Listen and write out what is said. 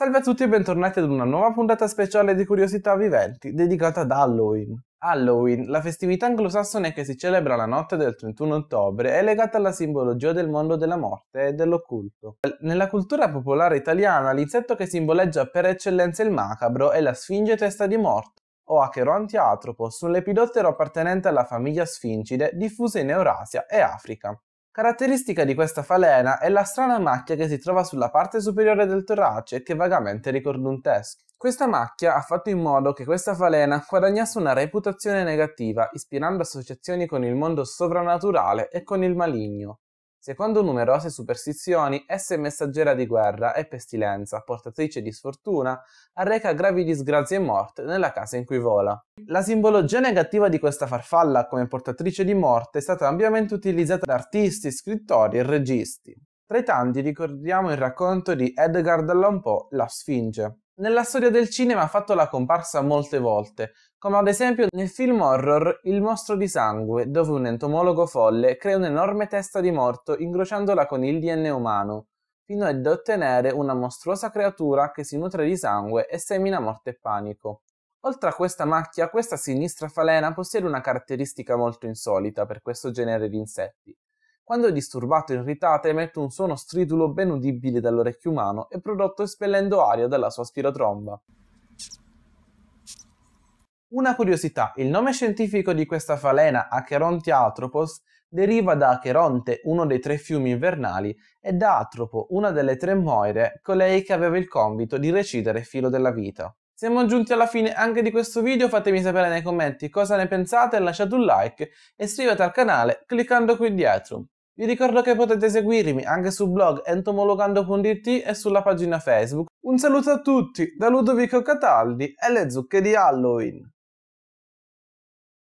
Salve a tutti e bentornati ad una nuova puntata speciale di Curiosità Viventi dedicata ad Halloween. Halloween, la festività anglosassone che si celebra la notte del 31 ottobre, è legata alla simbologia del mondo della morte e dell'occulto. Nella cultura popolare italiana, l'insetto che simboleggia per eccellenza il macabro è la sfinge testa di morte, o Acherontia atropos, un lepidottero appartenente alla famiglia sfincide diffusa in Eurasia e Africa. Caratteristica di questa falena è la strana macchia che si trova sulla parte superiore del torace che vagamente ricorda un teschio. Questa macchia ha fatto in modo che questa falena guadagnasse una reputazione negativa, ispirando associazioni con il mondo sovrannaturale e con il maligno. Secondo numerose superstizioni, essa è messaggera di guerra e pestilenza, portatrice di sfortuna, arreca gravi disgrazie e morte nella casa in cui vola. La simbologia negativa di questa farfalla come portatrice di morte è stata ampiamente utilizzata da artisti, scrittori e registi. Tra i tanti ricordiamo il racconto di Edgar Allan Poe, La Sfinge, nella storia del cinema ha fatto la comparsa molte volte, come ad esempio nel film horror Il mostro di sangue, dove un entomologo folle crea un'enorme testa di morto incrociandola con il DNA umano, fino ad ottenere una mostruosa creatura che si nutre di sangue e semina morte e panico. Oltre a questa macchia, questa sinistra falena possiede una caratteristica molto insolita per questo genere di insetti, quando è disturbato o irritata emette un suono stridulo ben udibile dall'orecchio umano e prodotto espellendo aria dalla sua aspiratromba. Una curiosità, il nome scientifico di questa falena, Acherontia atropos, deriva da Acheronte, uno dei tre fiumi invernali, e da Atropo, una delle tre moire, colei che aveva il compito di recidere il filo della vita. Siamo giunti alla fine anche di questo video, fatemi sapere nei commenti cosa ne pensate, lasciate un like e iscrivete al canale cliccando qui dietro. Vi ricordo che potete seguirmi anche sul blog entomologando.it e sulla pagina Facebook. Un saluto a tutti da Ludovico Cataldi e le zucche di Halloween!